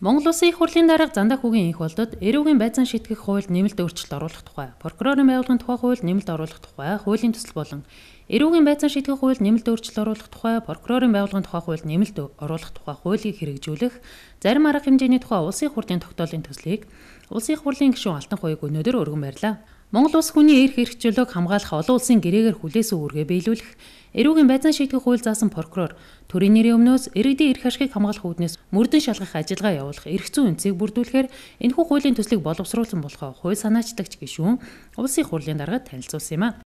Монгол Улсын их хурлын дарга Зандаг хүүгийн их болдод эрүүгийн байцаан шийтгэх хуульд нэмэлт өөрчлөлт оруулах тухай, прокурорын байгууллагын тухай хуульд нэмэлт оруулах тухай, хуулийн төсөл болон эрүүгийн байцаан шийтгэх хуульд нэмэлт өөрчлөлт оруулах тухай, прокурорын байгууллагын тухай хуульд нэмэлт оруулах тухай хуулийг хэрэгжүүлэх, зарим арга хэмжээний тухай улсын хурлын тогтоолын төслийг улсын их хурлын гишүүн Алтан хууийг өнөөдөр өргөн барьлаа. Монгол улс хүний эрх хэрэгчлөлөг хамгаалах олон улсын гэрээгээр хүлээсэн үүргээ биелүүлэх, эрүүгийн байцаан шийдэх хууль заасан прокурор төрийн нэрийн өмнөөс иргэдийн эрх ашгийг хамгаалах үүднээс мөрдөн шалгах ажиллагаа явуулах эрх зүйн үндсийг бүрдүүлэхээр энэхүү хуулийн төслийг боловсруулсан болохоо хууль санаачлагч гишүүн улсын хурлын даргад танилцуулсан юм а.